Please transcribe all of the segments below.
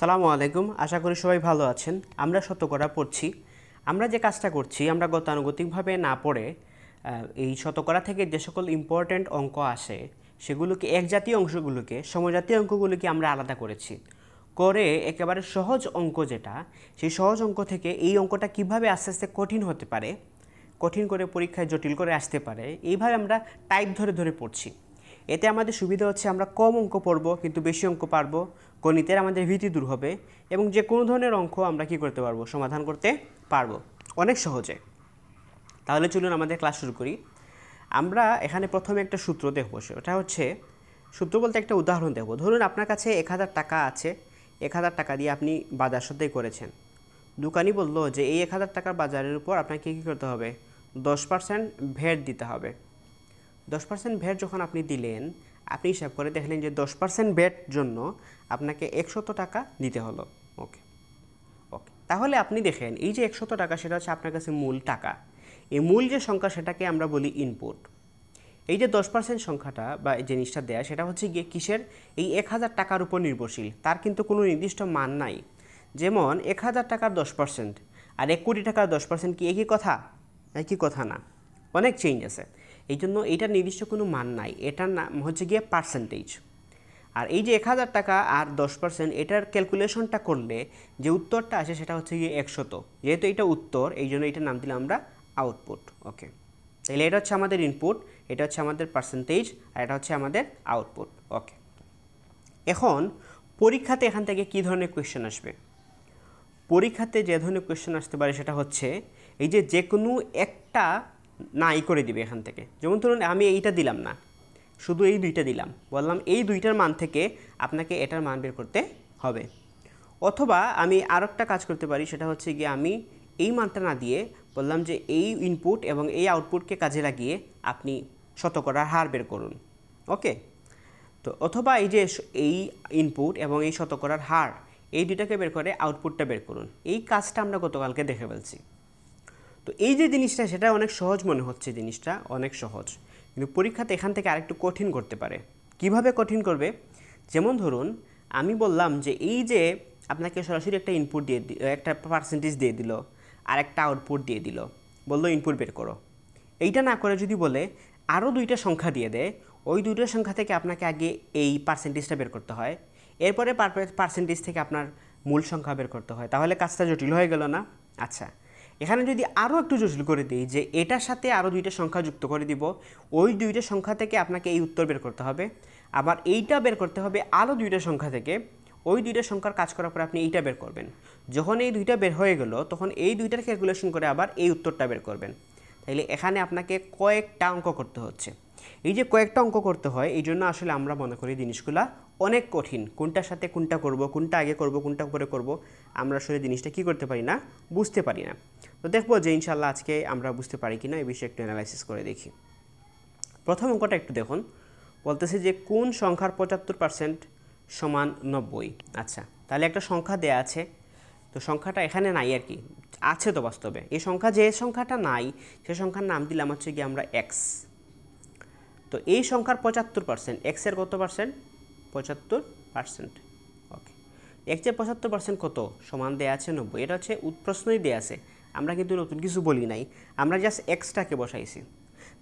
সালামু আলাইকুম আশা করি সবাই ভালো আছেন আমরা শতকরা পড়ছি আমরা যে কাজটা করছি আমরা গতানুগতিকভাবে না পড়ে এই শতকরা থেকে যে সকল ইম্পর্ট্যান্ট অঙ্ক আসে সেগুলোকে একজাতীয় অংশগুলোকে সমজাতীয় অঙ্কগুলোকে আমরা আলাদা করেছি করে একেবারে সহজ অঙ্ক যেটা সেই সহজ অঙ্ক থেকে এই অঙ্কটা কিভাবে আস্তে আস্তে কঠিন হতে পারে কঠিন করে পরীক্ষায় জটিল করে আসতে পারে এইভাবে আমরা টাইপ ধরে ধরে পড়ছি এতে আমাদের সুবিধা হচ্ছে আমরা কম অঙ্ক পড়বো কিন্তু বেশি অঙ্ক পারবো গণিতের আমাদের ভীতি দূর হবে এবং যে কোনো ধরনের অঙ্ক আমরা কি করতে পারবো সমাধান করতে পারবো অনেক সহজে তাহলে চলুন আমাদের ক্লাস শুরু করি আমরা এখানে প্রথমে একটা সূত্র দেখবো সেটা হচ্ছে সূত্র বলতে একটা উদাহরণ দেখব ধরুন আপনার কাছে এক হাজার টাকা আছে এক হাজার টাকা দিয়ে আপনি বাজার সদাই করেছেন দোকানি বলল যে এই এক হাজার টাকার বাজারের উপর আপনাকে কী করতে হবে দশ পার্সেন্ট ভ্যাট দিতে হবে দশ পার্সেন্ট ভ্যাট যখন আপনি দিলেন আপনি হিসাব করে দেখলেন যে দশ পার্সেন্ট ব্যাট জন্য আপনাকে একশত টাকা দিতে হলো ওকে ওকে তাহলে আপনি দেখেন এই যে একশত টাকা সেটা হচ্ছে আপনার কাছে মূল টাকা এই মূল যে সংখ্যা সেটাকে আমরা বলি ইনপুট এই যে দশ পার্সেন্ট সংখ্যাটা বা এই জিনিসটা দেয়া সেটা হচ্ছে গিয়ে কিসের এই এক হাজার টাকার উপর নির্ভরশীল তার কিন্তু কোনো নির্দিষ্ট মান নাই যেমন এক হাজার টাকার দশ পার্সেন্ট আর এক কোটি টাকার দশ পার্সেন্ট কি একই কথা একই কথা না অনেক চেঞ্জ আছে এই জন্য এইটার নির্দিষ্ট কোনো মান নাই এটার নাম হচ্ছে গিয়ে পার্সেন্টেজ আর এই যে এক হাজার টাকা আর দশ পার্সেন্ট এটার ক্যালকুলেশনটা করলে যে উত্তরটা আসে সেটা হচ্ছে গিয়ে একশত যেহেতু এটা উত্তর এই জন্য এটার নাম দিলাম আমরা আউটপুট ওকে তাহলে এটা হচ্ছে আমাদের ইনপুট এটা হচ্ছে আমাদের পার্সেন্টেজ আর এটা হচ্ছে আমাদের আউটপুট ওকে এখন পরীক্ষাতে এখান থেকে কি ধরনের কোয়েশ্চেন আসবে পরীক্ষাতে যে ধরনের কোয়েশ্চেন আসতে পারে সেটা হচ্ছে এই যে যে কোনো একটা না ই করে দিবে এখান থেকে যেমন ধরুন আমি এইটা দিলাম না শুধু এই দুইটা দিলাম বললাম এই দুইটার মান থেকে আপনাকে এটার মান বের করতে হবে অথবা আমি আর একটা কাজ করতে পারি সেটা হচ্ছে গিয়ে আমি এই মানটা না দিয়ে বললাম যে এই ইনপুট এবং এই আউটপুটকে কাজে লাগিয়ে আপনি শতকরার হার বের করুন ওকে তো অথবা এই যে এই ইনপুট এবং এই শতকরার হার এই দুইটাকে বের করে আউটপুটটা বের করুন এই কাজটা আমরা গতকালকে দেখে ফেলছি তো এই যে জিনিসটা সেটা অনেক সহজ মনে হচ্ছে জিনিসটা অনেক সহজ কিন্তু পরীক্ষাতে এখান থেকে আরেকটু কঠিন করতে পারে কিভাবে কঠিন করবে যেমন ধরুন আমি বললাম যে এই যে আপনাকে সরাসরি একটা ইনপুট দিয়ে একটা পার্সেন্টেজ দিয়ে দিল আর একটা আউটপুট দিয়ে দিল বললো ইনপুট বের করো এইটা না করে যদি বলে আরও দুইটা সংখ্যা দিয়ে দেয় ওই দুইটা সংখ্যা থেকে আপনাকে আগে এই পার্সেন্টেজটা বের করতে হয় এরপরে পার্সেন্টেজ থেকে আপনার মূল সংখ্যা বের করতে হয় তাহলে কাজটা জটিল হয়ে গেল না আচ্ছা এখানে যদি আরও একটু জটিল করে দিই যে এটার সাথে আরও দুইটা সংখ্যা যুক্ত করে দিব ওই দুইটা সংখ্যা থেকে আপনাকে এই উত্তর বের করতে হবে আবার এইটা বের করতে হবে আরও দুইটা সংখ্যা থেকে ওই দুইটা সংখ্যার কাজ করার পরে আপনি এইটা বের করবেন যখন এই দুইটা বের হয়ে গেল তখন এই দুইটার ক্যালকুলেশন করে আবার এই উত্তরটা বের করবেন তাইলে এখানে আপনাকে কয়েকটা অঙ্ক করতে হচ্ছে এই যে কয়েকটা অঙ্ক করতে হয় এই জন্য আসলে আমরা মনে করি জিনিসগুলা অনেক কঠিন কোনটার সাথে কোনটা করব কোনটা আগে করব কোনটা পরে করব আমরা আসলে জিনিসটা কি করতে পারি না বুঝতে পারি না তো দেখবো যে ইনশাল্লাহ আজকে আমরা বুঝতে পারি কি না এই বিষয়ে একটু অ্যানালাইসিস করে দেখি প্রথম অঙ্কটা একটু দেখুন বলতেছে যে কোন সংখ্যার পঁচাত্তর পার্সেন্ট সমান নব্বই আচ্ছা তাহলে একটা সংখ্যা দেয়া আছে তো সংখ্যাটা এখানে নাই আর কি আছে তো বাস্তবে এই সংখ্যা যে সংখ্যাটা নাই সে সংখ্যার নাম দিলাম হচ্ছে গিয়ে আমরা এক্স তো এই সংখ্যার পঁচাত্তর পার্সেন্ট এক্সের কত পার্সেন্ট পঁচাত্তর পার্সেন্ট ওকে এক চেয়ে পঁচাত্তর পার্সেন্ট কত সমান দেয়া আছে নব্বই এটা হচ্ছে উৎপ্রশ্নই দেয়া আছে আমরা কিন্তু নতুন কিছু বলি নাই আমরা জাস্ট এক্সটাকে বসাইছি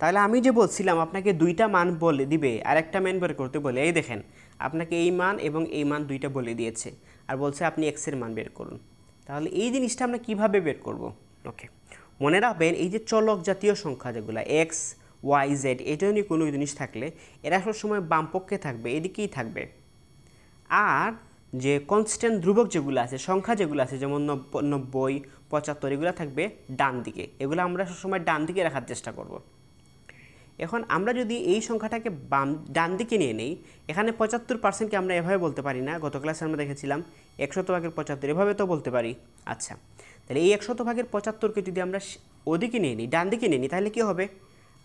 তাহলে আমি যে বলছিলাম আপনাকে দুইটা মান বলে দিবে আর একটা মান বের করতে বলে এই দেখেন আপনাকে এই মান এবং এই মান দুইটা বলে দিয়েছে আর বলছে আপনি এক্সের মান বের করুন তাহলে এই জিনিসটা আমরা কিভাবে বের করব ওকে মনে রাখবেন এই যে চলক জাতীয় সংখ্যা যেগুলো এক্স ওয়াই জেড এই ধরনের কোনো জিনিস থাকলে এরা সবসময় বামপক্ষে থাকবে এদিকেই থাকবে আর যে কনস্ট্যান্ট ধ্রুবক যেগুলো আছে সংখ্যা যেগুলো আছে যেমন নব্বই পঁচাত্তর এগুলো থাকবে ডান দিকে এগুলো আমরা সবসময় ডান দিকে রাখার চেষ্টা করব। এখন আমরা যদি এই সংখ্যাটাকে বাম ডান দিকে নিয়ে নেই এখানে পঁচাত্তর পার্সেন্টকে আমরা এভাবে বলতে পারি না গত ক্লাসে আমরা দেখেছিলাম একশত ভাগের পঁচাত্তর এভাবে তো বলতে পারি আচ্ছা তাহলে এই একশত ভাগের পঁচাত্তরকে যদি আমরা ওদিকে নিয়ে নিই ডান দিকে নিয়ে নিই তাহলে কী হবে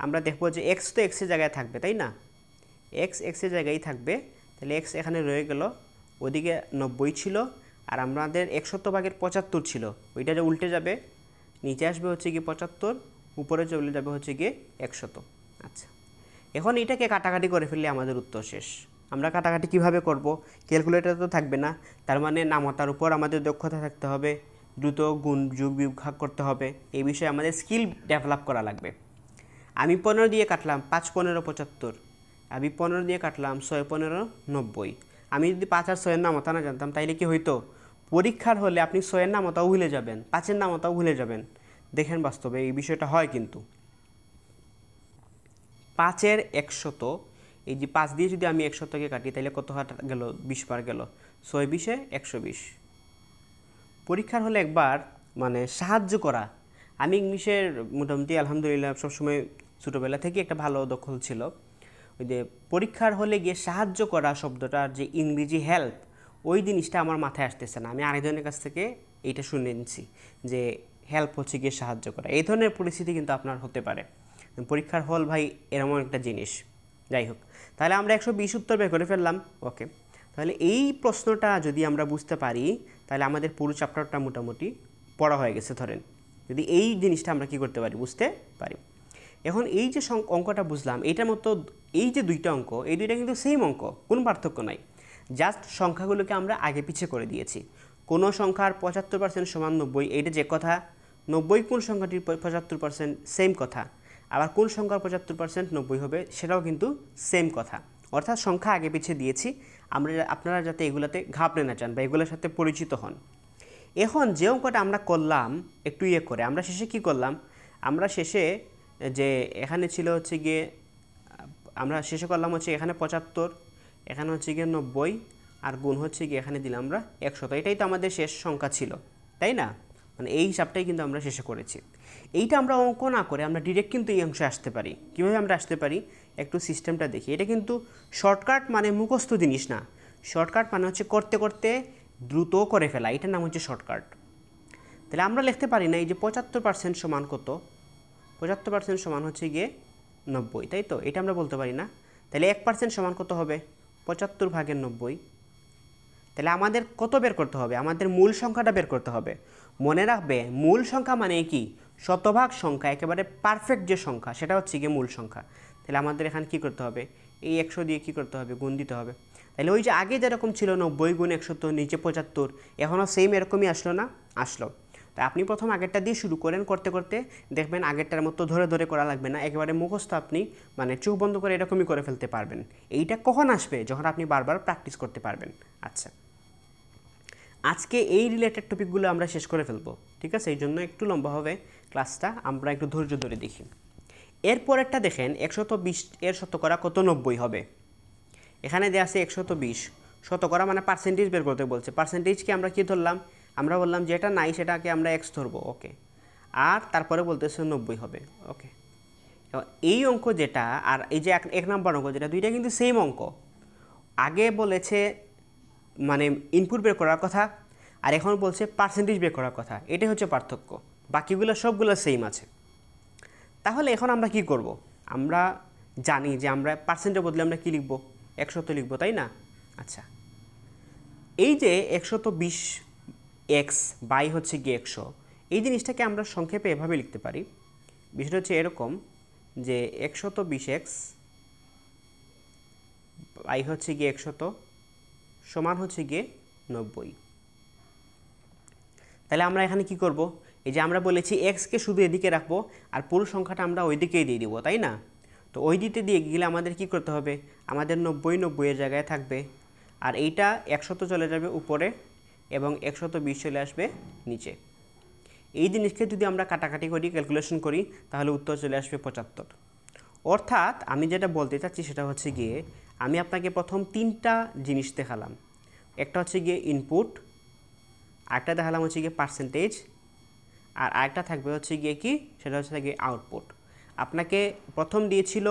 আমরা দেখব যে এক্স তো এক্সের জায়গায় থাকবে তাই না এক্স এক্সের জায়গায় থাকবে তাহলে এক্স এখানে রয়ে গেল ওদিকে নব্বই ছিল আর আমাদের একশত ভাগের পঁচাত্তর ছিল ওইটা যে উল্টে যাবে নিচে আসবে হচ্ছে গিয়ে পঁচাত্তর উপরে চলে যাবে হচ্ছে গিয়ে একশত আচ্ছা এখন এটাকে কাটাকাটি করে ফেললে আমাদের উত্তর শেষ আমরা কাটাকাটি কিভাবে করব ক্যালকুলেটার তো থাকবে না তার মানে নামতার উপর আমাদের দক্ষতা থাকতে হবে দ্রুত গুণ যুগ বিভাগ করতে হবে এই বিষয়ে আমাদের স্কিল ডেভেলপ করা লাগবে আমি পনেরো দিয়ে কাটলাম পাঁচ পনেরো পঁচাত্তর আমি পনেরো দিয়ে কাটলাম ছয় পনেরো নব্বই আমি যদি পাঁচ আর ছয়ের নামতা না জানতাম তাইলে কি হইতো পরীক্ষার হলে আপনি ছয়ের নামতাও ভুলে যাবেন পাঁচের নামতাও ভুলে যাবেন দেখেন বাস্তবে এই বিষয়টা হয় কিন্তু পাঁচের একশত এই যে পাঁচ দিয়ে যদি আমি একশতকে কাটি তাহলে কত হাট গেল বিশ পার গেল ছয় বিশে একশো বিশ পরীক্ষার হলে একবার মানে সাহায্য করা আমি ইংলিশের মোটামুটি আলহামদুলিল্লাহ সবসময় ছোটোবেলা থেকে একটা ভালো দখল ছিল ওই যে পরীক্ষার হলে গিয়ে সাহায্য করা শব্দটার যে ইংরেজি হেল্প ওই জিনিসটা আমার মাথায় আসতেছে না আমি আরেকজনের কাছ থেকে এইটা শুনে নিচ্ছি যে হেল্প হচ্ছে গিয়ে সাহায্য করা এই ধরনের পরিস্থিতি কিন্তু আপনার হতে পারে পরীক্ষার হল ভাই এরকম একটা জিনিস যাই হোক তাহলে আমরা একশো বিশ উত্তর বের করে ফেললাম ওকে তাহলে এই প্রশ্নটা যদি আমরা বুঝতে পারি তাহলে আমাদের পুরো চ্যাপ্টারটা মোটামুটি পড়া হয়ে গেছে ধরেন যদি এই জিনিসটা আমরা কি করতে পারি বুঝতে পারি এখন এই যে অঙ্কটা বুঝলাম এটার মতো এই যে দুইটা অঙ্ক এই দুইটা কিন্তু সেম অঙ্ক কোনো পার্থক্য নাই জাস্ট সংখ্যাগুলোকে আমরা আগে পিছিয়ে করে দিয়েছি কোন সংখ্যার পঁচাত্তর পার্সেন্ট সমান নব্বই এইটা যে কথা নব্বই কোন সংখ্যাটির পঁচাত্তর পার্সেন্ট সেম কথা আবার কোন সংখ্যার পঁচাত্তর পার্সেন্ট নব্বই হবে সেটাও কিন্তু সেম কথা অর্থাৎ সংখ্যা আগে পিছিয়ে দিয়েছি আমরা আপনারা যাতে এগুলোতে ঘাবড়ে না চান বা এগুলোর সাথে পরিচিত হন এখন যে অঙ্কটা আমরা করলাম একটু ইয়ে করে আমরা শেষে কি করলাম আমরা শেষে যে এখানে ছিল হচ্ছে গিয়ে আমরা শেষ করলাম হচ্ছে এখানে পঁচাত্তর এখানে হচ্ছে গিয়ে নব্বই আর গুণ হচ্ছে গিয়ে এখানে দিলাম আমরা একশত এটাই তো আমাদের শেষ সংখ্যা ছিল তাই না মানে এই হিসাবটাই কিন্তু আমরা শেষে করেছি এইটা আমরা অঙ্ক না করে আমরা ডিরেক্ট কিন্তু এই অংশে আসতে পারি কীভাবে আমরা আসতে পারি একটু সিস্টেমটা দেখি এটা কিন্তু শর্টকাট মানে মুখস্থ জিনিস না শর্টকাট মানে হচ্ছে করতে করতে দ্রুত করে ফেলা এটার নাম হচ্ছে শর্টকাট তাহলে আমরা লিখতে পারি না এই যে পঁচাত্তর পার্সেন্ট সমান কত পঁচাত্তর পার্সেন্ট সমান হচ্ছে গিয়ে নব্বই তাই তো এটা আমরা বলতে পারি না তাহলে এক পার্সেন্ট সমান কত হবে পঁচাত্তর ভাগের নব্বই তাহলে আমাদের কত বের করতে হবে আমাদের মূল সংখ্যাটা বের করতে হবে মনে রাখবে মূল সংখ্যা মানে কি শতভাগ সংখ্যা একেবারে পারফেক্ট যে সংখ্যা সেটা হচ্ছে গিয়ে মূল সংখ্যা তাহলে আমাদের এখানে কি করতে হবে এই একশো দিয়ে কি করতে হবে গুণ দিতে হবে তাহলে ওই যে আগে যেরকম ছিল নব্বই গুণ একশো তো নিচে পঁচাত্তর এখনও সেম এরকমই আসলো না আসলো তা আপনি প্রথম আগেরটা দিয়ে শুরু করেন করতে করতে দেখবেন আগেরটার মতো ধরে ধরে করা লাগবে না একেবারে মুখস্থ আপনি মানে চোখ বন্ধ করে এরকমই করে ফেলতে পারবেন এইটা কখন আসবে যখন আপনি বারবার প্র্যাকটিস করতে পারবেন আচ্ছা আজকে এই রিলেটেড টপিকগুলো আমরা শেষ করে ফেলবো ঠিক আছে এই জন্য একটু লম্বা হবে ক্লাসটা আমরা একটু ধৈর্য ধরে দেখি এরপরেরটা দেখেন একশত বিশ এর শতকরা কত নব্বই হবে এখানে দেওয়া আছে একশত বিশ শতকরা মানে পার্সেন্টেজ বের করতে বলছে পার্সেন্টেজকে আমরা কী ধরলাম আমরা বললাম যেটা নাই সেটাকে আমরা এক্স ধরবো ওকে আর তারপরে বলতেছে নব্বই হবে ওকে এই অঙ্ক যেটা আর এই যে এক নম্বর অঙ্ক যেটা দুইটা কিন্তু সেম অঙ্ক আগে বলেছে মানে ইনপুট বের করার কথা আর এখন বলছে পার্সেন্টেজ বের করার কথা এটাই হচ্ছে পার্থক্য বাকিগুলো সবগুলো সেম আছে তাহলে এখন আমরা কি করব। আমরা জানি যে আমরা পার্সেন্টের বদলে আমরা কী লিখব একশত লিখব তাই না আচ্ছা এই যে একশত বিশ এক্স বাই হচ্ছে গিয়ে একশো এই জিনিসটাকে আমরা সংক্ষেপে এভাবে লিখতে পারি বিষয়টা হচ্ছে এরকম যে একশত বিশ এক্স বাই হচ্ছে গিয়ে একশত সমান হচ্ছে গিয়ে নব্বই তাহলে আমরা এখানে কি করব এই যে আমরা বলেছি এক্সকে শুধু এদিকে রাখবো আর পুরো সংখ্যাটা আমরা ওইদিকেই দিয়ে দিব তাই না তো ওই দিতে দিয়ে গেলে আমাদের কি করতে হবে আমাদের নব্বই নব্বইয়ের জায়গায় থাকবে আর এইটা একশত চলে যাবে উপরে এবং একশত বিশ চলে আসবে নিচে এই জিনিসকে যদি আমরা কাটাকাটি করি ক্যালকুলেশন করি তাহলে উত্তর চলে আসবে পঁচাত্তর অর্থাৎ আমি যেটা বলতে চাচ্ছি সেটা হচ্ছে গিয়ে আমি আপনাকে প্রথম তিনটা জিনিস দেখালাম একটা হচ্ছে গিয়ে ইনপুট আরেকটা দেখালাম হচ্ছে গিয়ে পার্সেন্টেজ আর আরেকটা থাকবে হচ্ছে গিয়ে কি সেটা হচ্ছে গিয়ে আউটপুট আপনাকে প্রথম দিয়েছিল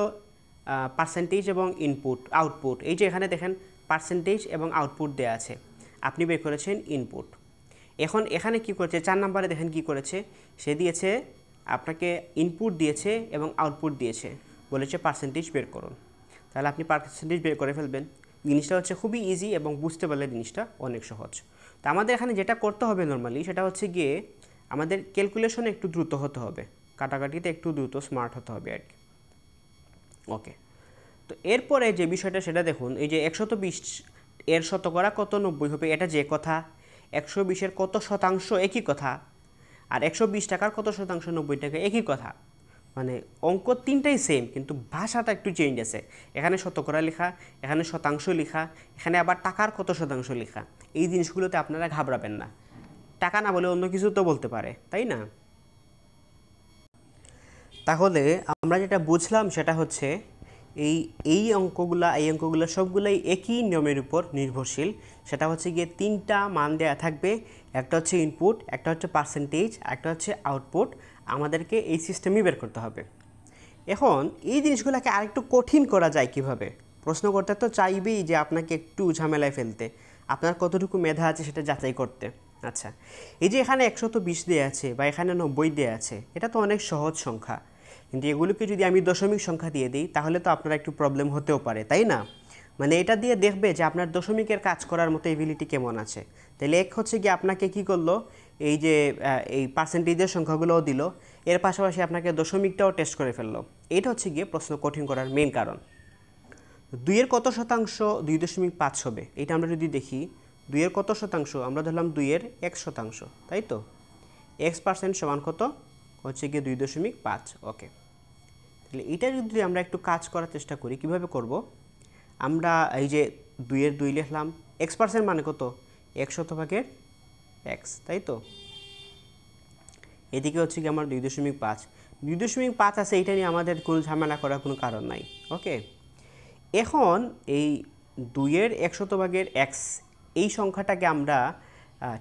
পার্সেন্টেজ এবং ইনপুট আউটপুট এই যে এখানে দেখেন পার্সেন্টেজ এবং আউটপুট দেওয়া আছে আপনি বের করেছেন ইনপুট এখন এখানে কি করেছে চার নাম্বারে দেখেন কি করেছে সে দিয়েছে আপনাকে ইনপুট দিয়েছে এবং আউটপুট দিয়েছে বলেছে পার্সেন্টেজ বের করুন তাহলে আপনি পার্সেন্টেজ বের করে ফেলবেন জিনিসটা হচ্ছে খুবই ইজি এবং বুঝতে পারলে জিনিসটা অনেক সহজ তো আমাদের এখানে যেটা করতে হবে নর্মালি সেটা হচ্ছে গিয়ে আমাদের ক্যালকুলেশনে একটু দ্রুত হতে হবে কাটাকাটিতে একটু দ্রুত স্মার্ট হতে হবে আর কি ওকে তো এরপরে যে বিষয়টা সেটা দেখুন এই যে একশত বিশ এর শতকরা কত নব্বই হবে এটা যে কথা একশো বিশের কত শতাংশ একই কথা আর একশো বিশ টাকার কত শতাংশ নব্বই টাকা একই কথা মানে অঙ্ক তিনটাই সেম কিন্তু ভাষাটা একটু চেঞ্জ আছে এখানে শতকরা লেখা এখানে শতাংশ লেখা এখানে আবার টাকার কত শতাংশ লেখা এই জিনিসগুলোতে আপনারা ঘাবড়াবেন না টাকা না বলে অন্য কিছু তো বলতে পারে তাই না তাহলে আমরা যেটা বুঝলাম সেটা হচ্ছে এই এই অঙ্কগুলা এই অঙ্কগুলা সবগুলাই একই নিয়মের উপর নির্ভরশীল সেটা হচ্ছে গিয়ে তিনটা মান দেয়া থাকবে একটা হচ্ছে ইনপুট একটা হচ্ছে পার্সেন্টেজ একটা হচ্ছে আউটপুট আমাদেরকে এই সিস্টেমই বের করতে হবে এখন এই জিনিসগুলোকে আরেকটু কঠিন করা যায় কিভাবে প্রশ্নকর্তা তো চাইবেই যে আপনাকে একটু ঝামেলায় ফেলতে আপনার কতটুকু মেধা আছে সেটা যাচাই করতে আচ্ছা এই যে এখানে একশত বিশ দেওয়া আছে বা এখানে নব্বই দেওয়া আছে এটা তো অনেক সহজ সংখ্যা কিন্তু এগুলোকে যদি আমি দশমিক সংখ্যা দিয়ে দিই তাহলে তো আপনার একটু প্রবলেম হতেও পারে তাই না মানে এটা দিয়ে দেখবে যে আপনার দশমিকের কাজ করার মতো এবিলিটি কেমন আছে তাহলে এক হচ্ছে কি আপনাকে কি করলো এই যে এই পার্সেন্টেজের সংখ্যাগুলোও দিল এর পাশাপাশি আপনাকে দশমিকটাও টেস্ট করে ফেললো এটা হচ্ছে গিয়ে প্রশ্ন কঠিন করার মেন কারণ দুইয়ের কত শতাংশ দুই দশমিক পাঁচ হবে এটা আমরা যদি দেখি দুইয়ের কত শতাংশ আমরা ধরলাম দুইয়ের এক শতাংশ তাই তো এক্স পার্সেন্ট সমান কত হচ্ছে গিয়ে দুই দশমিক পাঁচ ওকে তাহলে এটা যদি আমরা একটু কাজ করার চেষ্টা করি কিভাবে করব আমরা এই যে দুইয়ের দুই লিখলাম এক্স পার্সেন্ট মানে কত এক শতভাগের এক্স তাই তো এদিকে হচ্ছে কি আমার দুই দশমিক পাঁচ দুই দশমিক পাঁচ আছে এটা নিয়ে আমাদের কোনো ঝামেলা করার কোনো কারণ নাই ওকে এখন এই দুইয়ের এক শতভাগের এক্স এই সংখ্যাটাকে আমরা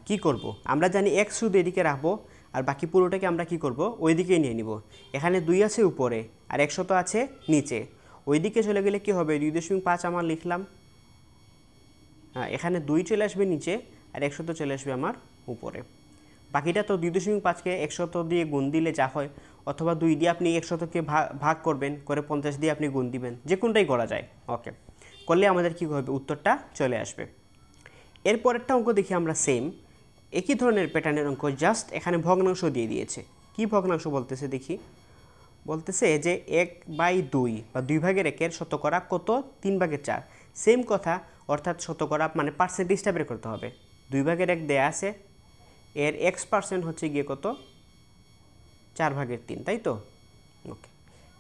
কি করব আমরা জানি এক্স শুধু এদিকে রাখবো আর বাকি পুরোটাকে আমরা কি করব ওই দিকেই নিয়ে নিব এখানে দুই আছে উপরে আর একশত আছে নিচে ওই দিকে চলে গেলে কি হবে দুই দশমিক পাঁচ আমার লিখলাম হ্যাঁ এখানে দুই চলে আসবে নিচে আর একশত চলে আসবে আমার উপরে বাকিটা তো দুই দশমিক পাঁচকে একশত দিয়ে গুণ দিলে যা হয় অথবা দুই দিয়ে আপনি একশতকে ভাগ করবেন করে পঞ্চাশ দিয়ে আপনি গুণ দিবেন যে কোনটাই করা যায় ওকে করলে আমাদের কী হবে উত্তরটা চলে আসবে এরপরেরটা অঙ্ক দেখি আমরা সেম একই ধরনের প্যাটার্নের অঙ্ক জাস্ট এখানে ভগ্নাংশ দিয়ে দিয়েছে কি ভগ্নাংশ বলতেছে দেখি বলতেছে যে এক বাই দুই বা দুই ভাগের একের শতকরা কত তিন ভাগের চার সেম কথা অর্থাৎ শতকরা মানে পার্সেন্টেজটা বের করতে হবে দুই ভাগের এক দেয়া আছে এর এক্স পার্সেন্ট হচ্ছে গিয়ে কত চার ভাগের তিন তাই তো ওকে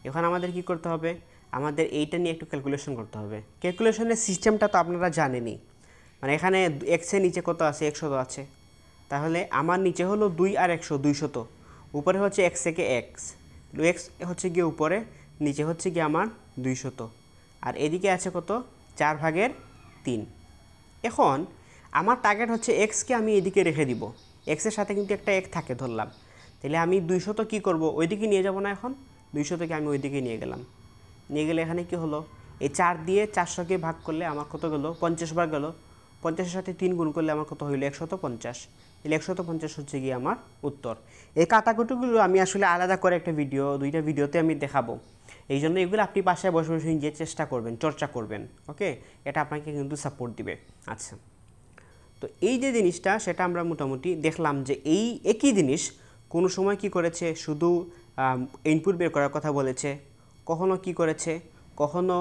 এখন আমাদের কি করতে হবে আমাদের এইটা নিয়ে একটু ক্যালকুলেশন করতে হবে ক্যালকুলেশনের সিস্টেমটা তো আপনারা জানেনই মানে এখানে এক্সের নিচে কত আছে একশো আছে তাহলে আমার নিচে হলো দুই আর একশো দুইশত উপরে হচ্ছে এক্স থেকে এক্স এক্স হচ্ছে গিয়ে উপরে নিচে হচ্ছে গিয়ে আমার দুইশত আর এদিকে আছে কত চার ভাগের তিন এখন আমার টার্গেট হচ্ছে এক্সকে আমি এদিকে রেখে দিব এক্সের সাথে কিন্তু একটা এক থাকে ধরলাম তাহলে আমি শত কী করব ওইদিকে নিয়ে যাব না এখন শতকে আমি ওইদিকে নিয়ে গেলাম নিয়ে গেলে এখানে কি হলো এই চার দিয়ে চারশোকে ভাগ করলে আমার কত গেলো পঞ্চাশ বার গেলো পঞ্চাশের সাথে তিন গুণ করলে আমার কত হইলো একশত পঞ্চাশ তাহলে একশত পঞ্চাশ হচ্ছে গিয়ে আমার উত্তর এই কাটাকুটিগুলো আমি আসলে আলাদা করে একটা ভিডিও দুইটা ভিডিওতে আমি দেখাবো এই জন্য এগুলো আপনি বাসায় বসে বসে নিজে চেষ্টা করবেন চর্চা করবেন ওকে এটা আপনাকে কিন্তু সাপোর্ট দিবে আচ্ছা তো এই যে জিনিসটা সেটা আমরা মোটামুটি দেখলাম যে এই একই জিনিস কোনো সময় কি করেছে শুধু ইনপুট বের করার কথা বলেছে কখনো কি করেছে কখনো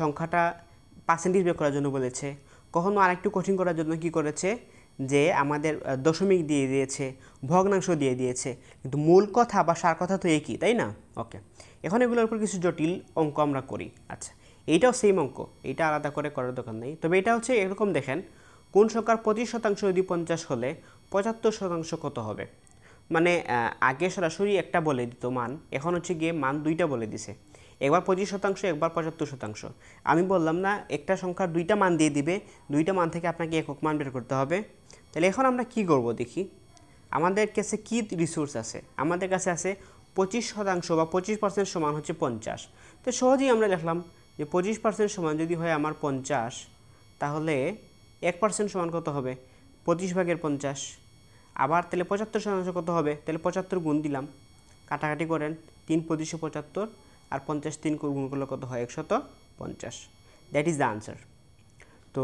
সংখ্যাটা পার্সেন্টেজ বের করার জন্য বলেছে কখনো আরেকটু কঠিন করার জন্য কি করেছে যে আমাদের দশমিক দিয়ে দিয়েছে ভগ্নাংশ দিয়ে দিয়েছে কিন্তু মূল কথা বা সার কথা তো একই তাই না ওকে এখন এগুলোর উপর কিছু জটিল অঙ্ক আমরা করি আচ্ছা এইটাও সেম অঙ্ক এটা আলাদা করে করার দোকান নেই তবে এটা হচ্ছে এরকম দেখেন কোন সংখ্যার পঁচিশ শতাংশ যদি পঞ্চাশ হলে পঁচাত্তর শতাংশ কত হবে মানে আগে সরাসরি একটা বলে দিত মান এখন হচ্ছে গিয়ে মান দুইটা বলে দিছে একবার পঁচিশ শতাংশ একবার পঁচাত্তর শতাংশ আমি বললাম না একটা সংখ্যার দুইটা মান দিয়ে দিবে দুইটা মান থেকে আপনাকে একক মান বের করতে হবে তাহলে এখন আমরা কি করব দেখি আমাদের কাছে কি রিসোর্স আছে আমাদের কাছে আছে পঁচিশ শতাংশ বা পঁচিশ পার্সেন্ট সমান হচ্ছে পঞ্চাশ তো সহজেই আমরা লিখলাম যে পঁচিশ পার্সেন্ট সমান যদি হয় আমার পঞ্চাশ তাহলে এক পার্সেন্ট সমান কত হবে পঁচিশ ভাগের পঞ্চাশ আবার তাহলে পঁচাত্তর শতাংশ কত হবে তাহলে পঁচাত্তর গুণ দিলাম কাটাকাটি করেন তিন পঁচিশশো পঁচাত্তর আর পঞ্চাশ তিন গুণ করলে কত হয় একশত পঞ্চাশ দ্যাট ইজ দ্য আনসার তো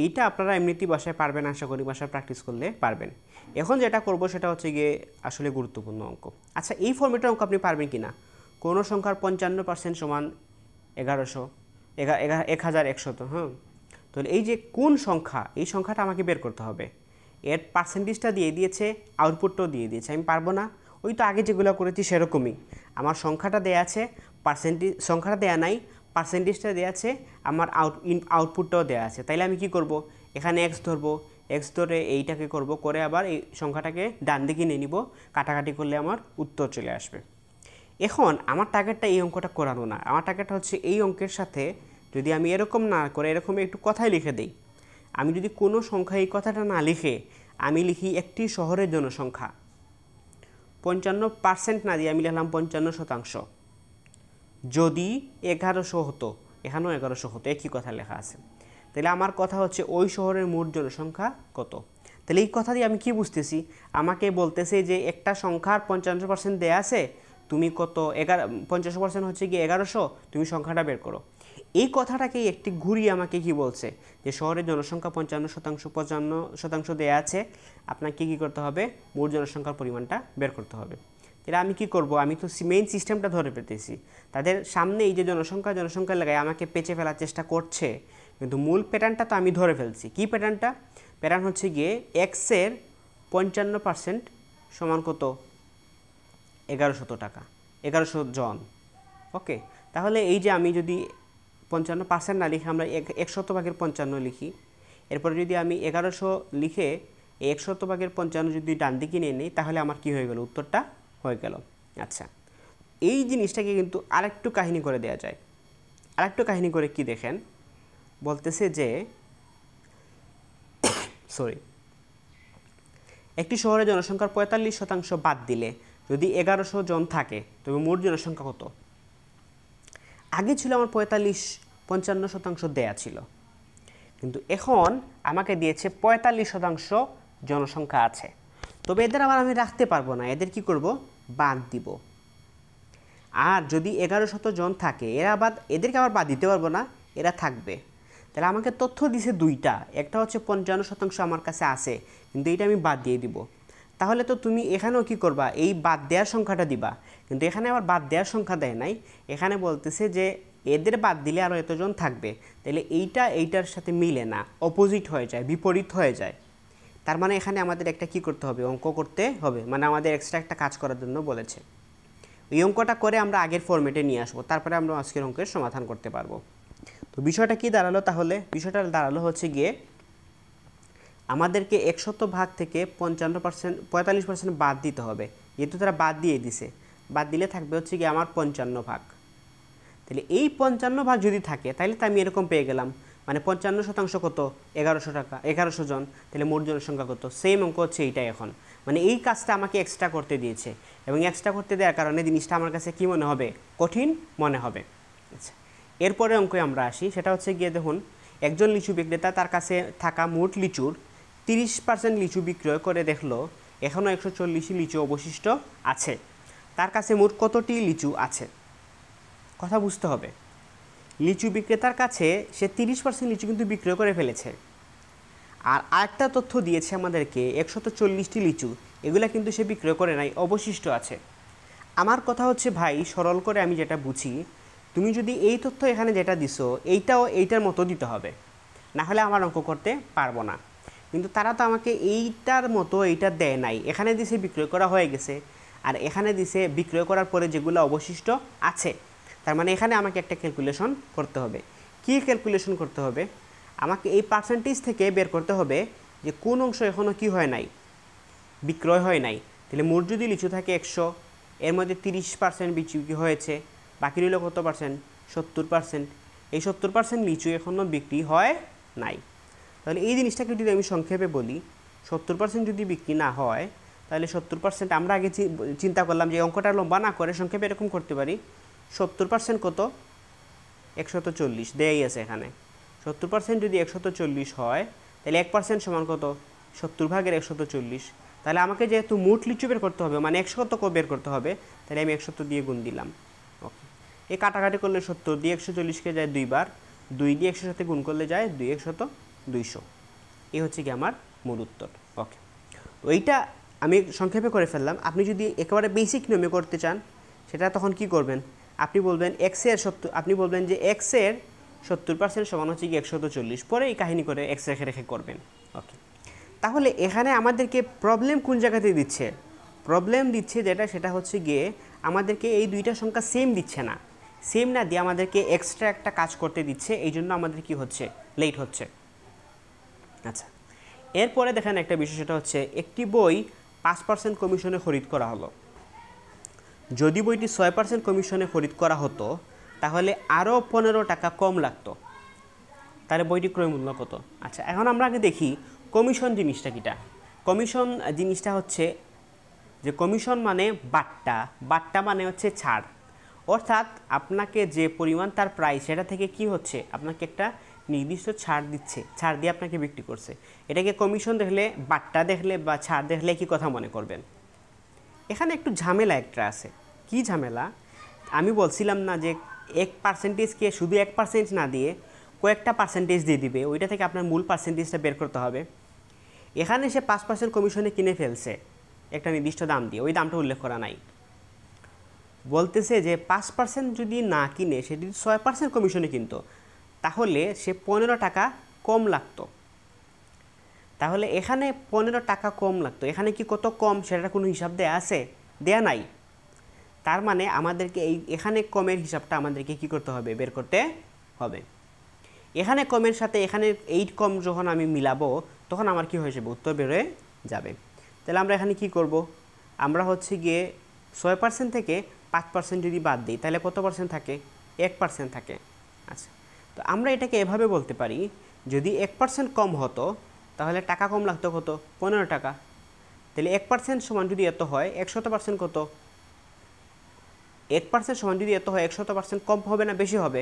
এইটা আপনারা এমনিতেই বাসায় পারবেন আশা করি বাসায় প্র্যাকটিস করলে পারবেন এখন যেটা করব সেটা হচ্ছে গিয়ে আসলে গুরুত্বপূর্ণ অঙ্ক আচ্ছা এই ফর্মেটের অঙ্ক আপনি পারবেন কি না কোনো সংখ্যার পঞ্চান্ন পার্সেন্ট সমান এগারোশো এক হাজার একশত হ্যাঁ তাহলে এই যে কোন সংখ্যা এই সংখ্যাটা আমাকে বের করতে হবে এর পার্সেন্টেজটা দিয়ে দিয়েছে আউটপুটটাও দিয়ে দিয়েছে আমি পারবো না ওই তো আগে যেগুলো করেছি সেরকমই আমার সংখ্যাটা দেয়া আছে পার্সেন্টেজ সংখ্যাটা দেওয়া নাই পার্সেন্টেজটা দেওয়া আছে আমার আউট ইন আউটপুটটাও দেওয়া আছে তাইলে আমি কি করব এখানে এক্স ধরবো এক্স ধরে এইটাকে করব করে আবার এই সংখ্যাটাকে ডান দিকে নিয়ে নিব কাটাকাটি করলে আমার উত্তর চলে আসবে এখন আমার টার্গেটটা এই অঙ্কটা করানো না আমার টার্গেটটা হচ্ছে এই অঙ্কের সাথে যদি আমি এরকম না করে এরকম একটু কথাই লিখে দিই আমি যদি কোনো সংখ্যা এই কথাটা না লিখে আমি লিখি একটি শহরের জনসংখ্যা পঞ্চান্ন পার্সেন্ট না দিয়ে আমি লিখলাম পঞ্চান্ন শতাংশ যদি এগারোশো হতো এখানেও এগারোশো হতো একই কথা লেখা আছে তাহলে আমার কথা হচ্ছে ওই শহরের মোট জনসংখ্যা কত তাহলে এই কথা দিয়ে আমি কি বুঝতেছি আমাকে বলতেছে যে একটা সংখ্যার পঞ্চান্ন পার্সেন্ট দেয়া আছে তুমি কত এগারো পঞ্চাশ পার্সেন্ট হচ্ছে গিয়ে এগারোশো তুমি সংখ্যাটা বের করো এই কথাটাকেই একটি ঘুরিয়ে আমাকে কি বলছে যে শহরের জনসংখ্যা পঞ্চান্ন শতাংশ পঞ্চান্ন শতাংশ দেয়া আছে আপনাকে কি করতে হবে মোট জনসংখ্যার পরিমাণটা বের করতে হবে তাহলে আমি কি করব আমি তো মেইন সিস্টেমটা ধরে পেতেছি তাদের সামনে এই যে জনসংখ্যা জনসংখ্যা লাগায় আমাকে পেঁচে ফেলার চেষ্টা করছে কিন্তু মূল প্যাটার্নটা তো আমি ধরে ফেলছি কি প্যাটার্নটা প্যাটার্ন হচ্ছে গিয়ে এক্সের পঞ্চান্ন পার্সেন্ট সমান কত এগারোশত টাকা এগারোশো জন ওকে তাহলে এই যে আমি যদি পঞ্চান্ন পার্সেন্ট না লিখে আমরা একশত ভাগের পঞ্চান্ন লিখি এরপরে যদি আমি এগারোশো লিখে একশত ভাগের পঞ্চান্ন যদি ডান দিকে নিয়ে নিই তাহলে আমার কি হয়ে গেল উত্তরটা হয়ে গেল আচ্ছা এই জিনিসটাকে কিন্তু আরেকটু কাহিনী করে দেয়া যায় আরেকটু কাহিনী করে কি দেখেন বলতেছে যে সরি একটি শহরে জনসংখ্যার পঁয়তাল্লিশ শতাংশ বাদ দিলে যদি এগারোশো জন থাকে তবে মোট জনসংখ্যা কত আগে ছিল আমার পঁয়তাল্লিশ পঞ্চান্ন শতাংশ দেয়া ছিল কিন্তু এখন আমাকে দিয়েছে পঁয়তাল্লিশ শতাংশ জনসংখ্যা আছে তবে এদের আবার আমি রাখতে পারবো না এদের কি করব বাদ দিব আর যদি এগারো শত জন থাকে এরা বাদ এদেরকে আবার বাদ দিতে পারবো না এরা থাকবে তাহলে আমাকে তথ্য দিছে দুইটা একটা হচ্ছে পঞ্চান্ন শতাংশ আমার কাছে আছে কিন্তু এটা আমি বাদ দিয়ে দিব তাহলে তো তুমি এখানেও কি করবা এই বাদ দেওয়ার সংখ্যাটা দিবা কিন্তু এখানে আবার বাদ দেওয়ার সংখ্যা দেয় নাই এখানে বলতেছে যে এদের বাদ দিলে আরও এতজন থাকবে তাহলে এইটা এইটার সাথে মিলে না অপোজিট হয়ে যায় বিপরীত হয়ে যায় তার মানে এখানে আমাদের একটা কি করতে হবে অঙ্ক করতে হবে মানে আমাদের এক্সট্রা একটা কাজ করার জন্য বলেছে এই অঙ্কটা করে আমরা আগের ফর্মেটে নিয়ে আসবো তারপরে আমরা আজকের অঙ্কের সমাধান করতে পারবো তো বিষয়টা কি দাঁড়ালো তাহলে বিষয়টা দাঁড়ালো হচ্ছে গিয়ে আমাদেরকে একশত ভাগ থেকে পঞ্চান্ন পার্সেন্ট পঁয়তাল্লিশ পার্সেন্ট বাদ দিতে হবে যেহেতু তারা বাদ দিয়ে দিছে বাদ দিলে থাকবে হচ্ছে গিয়ে আমার পঞ্চান্ন ভাগ তাহলে এই পঞ্চান্ন ভাগ যদি থাকে তাহলে তো আমি এরকম পেয়ে গেলাম মানে পঞ্চান্ন শতাংশ কত এগারোশো টাকা এগারোশো জন তাহলে মোট জনসংখ্যা কত সেম অঙ্ক হচ্ছে এইটাই এখন মানে এই কাজটা আমাকে এক্সট্রা করতে দিয়েছে এবং এক্সট্রা করতে দেওয়ার কারণে জিনিসটা আমার কাছে কী মনে হবে কঠিন মনে হবে আচ্ছা এরপরে অঙ্কে আমরা আসি সেটা হচ্ছে গিয়ে দেখুন একজন লিচু বিক্রেতা তার কাছে থাকা মোট লিচুর তিরিশ পার্সেন্ট লিচু বিক্রয় করে দেখলো এখনও একশো চল্লিশ লিচু অবশিষ্ট আছে তার কাছে মোট কতটি লিচু আছে কথা বুঝতে হবে লিচু বিক্রেতার কাছে সে তিরিশ পার্সেন্ট লিচু কিন্তু বিক্রয় করে ফেলেছে আর আরেকটা তথ্য দিয়েছে আমাদেরকে একশত চল্লিশটি লিচু এগুলা কিন্তু সে বিক্রয় করে নাই অবশিষ্ট আছে আমার কথা হচ্ছে ভাই সরল করে আমি যেটা বুঝি তুমি যদি এই তথ্য এখানে যেটা দিছো এইটাও এইটার মতো দিতে হবে না হলে আমার অঙ্ক করতে পারবো না কিন্তু তারা তো আমাকে এইটার মতো এইটা দেয় নাই এখানে দিছে বিক্রয় করা হয়ে গেছে আর এখানে দিছে বিক্রয় করার পরে যেগুলো অবশিষ্ট আছে তার মানে এখানে আমাকে একটা ক্যালকুলেশন করতে হবে কি ক্যালকুলেশন করতে হবে আমাকে এই পার্সেন্টেজ থেকে বের করতে হবে যে কোন অংশ এখনও কি হয় নাই বিক্রয় হয় নাই তাহলে মোট যদি লিচু থাকে একশো এর মধ্যে তিরিশ পার্সেন্ট বিক্রি হয়েছে বাকি রইল কত পার্সেন্ট সত্তর পার্সেন্ট এই সত্তর পার্সেন্ট লিচু এখনও বিক্রি হয় নাই তাহলে এই জিনিসটাকে যদি আমি সংক্ষেপে বলি সত্তর পার্সেন্ট যদি বিক্রি না হয় তাহলে সত্তর পার্সেন্ট আমরা আগে চিন্তা করলাম যে অঙ্কটা লম্বা না করে সংক্ষেপে এরকম করতে পারি সত্তর পার্সেন্ট কত একশত চল্লিশ দেয়াই আছে এখানে সত্তর পার্সেন্ট যদি একশত চল্লিশ হয় তাহলে এক পার্সেন্ট সমান কত সত্তর ভাগের একশত চল্লিশ তাহলে আমাকে যেহেতু মোট লিচু বের করতে হবে মানে একশত কো বের করতে হবে তাহলে আমি একশত দিয়ে গুণ দিলাম ওকে এই কাটাকাটি করলে সত্তর দিয়ে একশো চল্লিশকে যায় দুইবার দুই দিয়ে একশোর সাথে গুণ করলে যায় দুই একশত দুইশো এই হচ্ছে কি আমার মূল উত্তর ওকে ওইটা আমি সংক্ষেপে করে ফেললাম আপনি যদি একেবারে বেসিক নিয়মে করতে চান সেটা তখন কি করবেন আপনি বলবেন এক্সের সত্তর আপনি বলবেন যে এক্সের সত্তর পার্সেন্ট সমান হচ্ছে কি একশত চল্লিশ পরে এই কাহিনী করে এক্স রেখে রেখে করবেন ওকে তাহলে এখানে আমাদেরকে প্রবলেম কোন জায়গাতে দিচ্ছে প্রবলেম দিচ্ছে যেটা সেটা হচ্ছে গিয়ে আমাদেরকে এই দুইটা সংখ্যা সেম দিচ্ছে না সেম না দিয়ে আমাদেরকে এক্সট্রা একটা কাজ করতে দিচ্ছে এই জন্য আমাদের কি হচ্ছে লেট হচ্ছে আচ্ছা এরপরে দেখেন একটা বিষয় সেটা হচ্ছে একটি বই পাঁচ পার্সেন্ট কমিশনে খরিদ করা হলো যদি বইটি ছয় পার্সেন্ট কমিশনে খরিদ করা হতো তাহলে আরও পনেরো টাকা কম লাগতো তাহলে বইটি ক্রয় মূল্য কত আচ্ছা এখন আমরা আগে দেখি কমিশন জিনিসটা কিটা কমিশন জিনিসটা হচ্ছে যে কমিশন মানে বাট্টা বাট্টা মানে হচ্ছে ছাড় অর্থাৎ আপনাকে যে পরিমাণ তার প্রাইস সেটা থেকে কি হচ্ছে আপনাকে একটা নির্দিষ্ট ছাড় দিচ্ছে ছাড় দিয়ে আপনাকে বিক্রি করছে এটাকে কমিশন দেখলে বাট্টা দেখলে বা ছাড় দেখলে কি কথা মনে করবেন এখানে একটু ঝামেলা একটা আছে কি ঝামেলা আমি বলছিলাম না যে এক পার্সেন্টেজকে শুধু এক পার্সেন্ট না দিয়ে কয়েকটা পার্সেন্টেজ দিয়ে দিবে ওইটা থেকে আপনার মূল পার্সেন্টেজটা বের করতে হবে এখানে সে পাঁচ পার্সেন্ট কমিশনে কিনে ফেলছে একটা নির্দিষ্ট দাম দিয়ে ওই দামটা উল্লেখ করা নাই বলতেছে যে পাঁচ পার্সেন্ট যদি না কিনে সে যদি ছয় পার্সেন্ট কমিশনে কিনতো তাহলে সে পনেরো টাকা কম লাগতো তাহলে এখানে পনেরো টাকা কম লাগতো এখানে কি কত কম সেটা কোনো হিসাব দেয়া আছে দেয়া নাই তার মানে আমাদেরকে এই এখানে কমের হিসাবটা আমাদেরকে কি করতে হবে বের করতে হবে এখানে কমের সাথে এখানে এইট কম যখন আমি মিলাবো তখন আমার কি হয়ে যাবে উত্তর বেরোয় যাবে তাহলে আমরা এখানে কি করব আমরা হচ্ছে গিয়ে ছয় পার্সেন্ট থেকে পাঁচ পার্সেন্ট যদি বাদ দিই তাহলে কত পার্সেন্ট থাকে এক পার্সেন্ট থাকে আচ্ছা তো আমরা এটাকে এভাবে বলতে পারি যদি এক পার্সেন্ট কম হতো তাহলে টাকা কম লাগতো কত পনেরো টাকা তাহলে এক পার্সেন্ট সমান যদি এত হয় একশত পার্সেন্ট কত এক পার্সেন্ট সমান যদি এত হয় একশত পার্সেন্ট কম হবে না বেশি হবে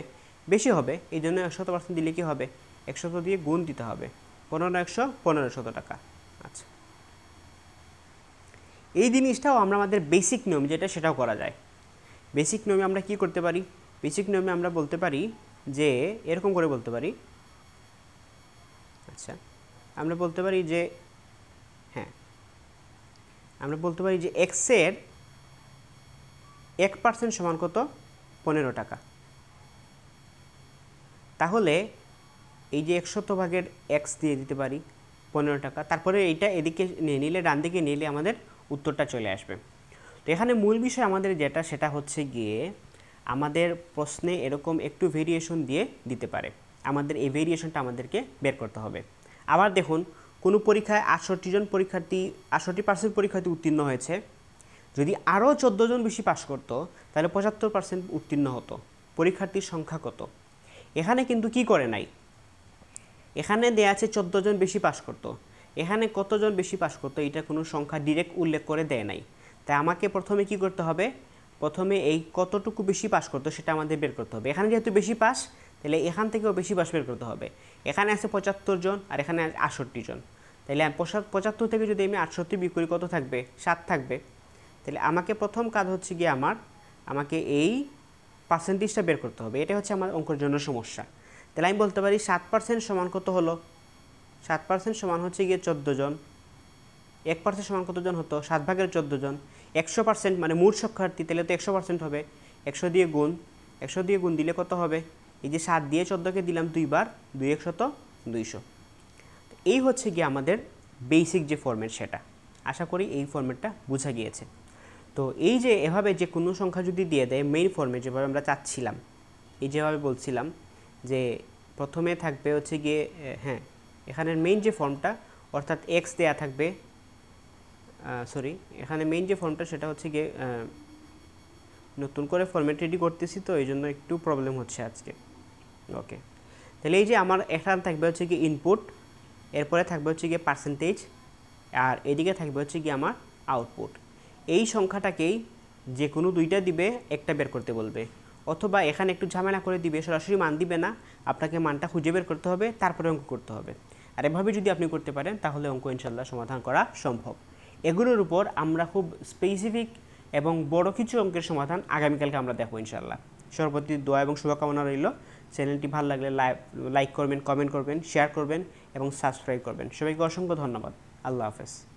বেশি হবে এই জন্য শত পার্সেন্ট দিলে কী হবে একশত দিয়ে গুণ দিতে হবে পনেরো একশো পনেরো শত টাকা আচ্ছা এই জিনিসটাও আমরা আমাদের বেসিক নিয়ম যেটা সেটাও করা যায় বেসিক নিয়মে আমরা কি করতে পারি বেসিক নিয়মে আমরা বলতে পারি যে এরকম করে বলতে পারি আচ্ছা আমরা বলতে পারি যে হ্যাঁ আমরা বলতে পারি যে এক্সের এক পার্সেন্ট সমান কত পনেরো টাকা তাহলে এই যে একশত ভাগের এক্স দিয়ে দিতে পারি পনেরো টাকা তারপরে এইটা এদিকে নিয়ে নিলে ডান দিকে নিলে আমাদের উত্তরটা চলে আসবে তো এখানে মূল বিষয় আমাদের যেটা সেটা হচ্ছে গিয়ে আমাদের প্রশ্নে এরকম একটু ভেরিয়েশন দিয়ে দিতে পারে আমাদের এই ভেরিয়েশনটা আমাদেরকে বের করতে হবে আবার দেখুন কোনো পরীক্ষায় আটষট্টি জন পরীক্ষার্থী আটষট্টি পার্সেন্ট পরীক্ষার্থী উত্তীর্ণ হয়েছে যদি আরও চোদ্দো জন বেশি পাশ করত তাহলে পঁচাত্তর পার্সেন্ট উত্তীর্ণ হতো পরীক্ষার্থীর সংখ্যা কত এখানে কিন্তু কি করে নাই এখানে দেয়া আছে চোদ্দো জন বেশি পাশ করত। এখানে কতজন বেশি পাশ করতো এটা কোনো সংখ্যা ডিরেক্ট উল্লেখ করে দেয় নাই তাই আমাকে প্রথমে কি করতে হবে প্রথমে এই কতটুকু বেশি পাশ করতো সেটা আমাদের বের করতে হবে এখানে যেহেতু বেশি পাস তাহলে এখান থেকেও বেশি বাস বের করতে হবে এখানে আছে পঁচাত্তর জন আর এখানে আটষট্টি জন তাহলে পঁচাত্তর থেকে যদি আমি আটষট্টি বিক্রি করি কত থাকবে সাত থাকবে তাহলে আমাকে প্রথম কাজ হচ্ছে গিয়ে আমার আমাকে এই পার্সেন্টেজটা বের করতে হবে এটা হচ্ছে আমার অঙ্কের জন্য সমস্যা তাহলে আমি বলতে পারি সাত পার্সেন্ট সমান কত হলো সাত পার্সেন্ট সমান হচ্ছে গিয়ে চোদ্দো জন এক পার্সেন্ট সমান কতজন হতো সাত ভাগের চোদ্দো জন একশো পার্সেন্ট মানে মোট শিক্ষার্থী তাহলে তো একশো পার্সেন্ট হবে একশো দিয়ে গুণ একশো দিয়ে গুণ দিলে কত হবে এই যে সাত দিয়ে চোদ্দোকে দিলাম দুইবার দুই একশত দুইশো এই হচ্ছে গিয়ে আমাদের বেসিক যে ফর্মেট সেটা আশা করি এই ফর্ম্যাটটা বোঝা গিয়েছে তো এই যে এভাবে যে কোনো সংখ্যা যদি দিয়ে দেয় মেইন ফর্মে যেভাবে আমরা চাচ্ছিলাম এই যেভাবে বলছিলাম যে প্রথমে থাকবে হচ্ছে গিয়ে হ্যাঁ এখানের মেইন যে ফর্মটা অর্থাৎ এক্স দেয়া থাকবে সরি এখানে মেইন যে ফর্মটা সেটা হচ্ছে গিয়ে নতুন করে ফর্মেট রেডি করতেছি তো এই জন্য একটু প্রবলেম হচ্ছে আজকে ওকে তাহলে এই যে আমার এখান থাকবে হচ্ছে কি ইনপুট এরপরে থাকবে হচ্ছে গিয়ে পার্সেন্টেজ আর এদিকে থাকবে হচ্ছে গিয়ে আমার আউটপুট এই সংখ্যাটাকেই যে কোনো দুইটা দিবে একটা বের করতে বলবে অথবা এখানে একটু ঝামেলা করে দিবে সরাসরি মান দিবে না আপনাকে মানটা খুঁজে বের করতে হবে তারপরে অঙ্ক করতে হবে আর এভাবে যদি আপনি করতে পারেন তাহলে অঙ্ক ইনশাল্লাহ সমাধান করা সম্ভব এগুলোর উপর আমরা খুব স্পেসিফিক এবং বড় কিছু অঙ্কের সমাধান আগামীকালকে আমরা দেখবো ইনশাল্লাহ সর্বতি দোয়া এবং শুভকামনা রইল চ্যানেলটি ভালো লাগলে লাইক করবেন কমেন্ট করবেন শেয়ার করবেন এবং সাবস্ক্রাইব করবেন সবাইকে অসংখ্য ধন্যবাদ আল্লাহ হাফেজ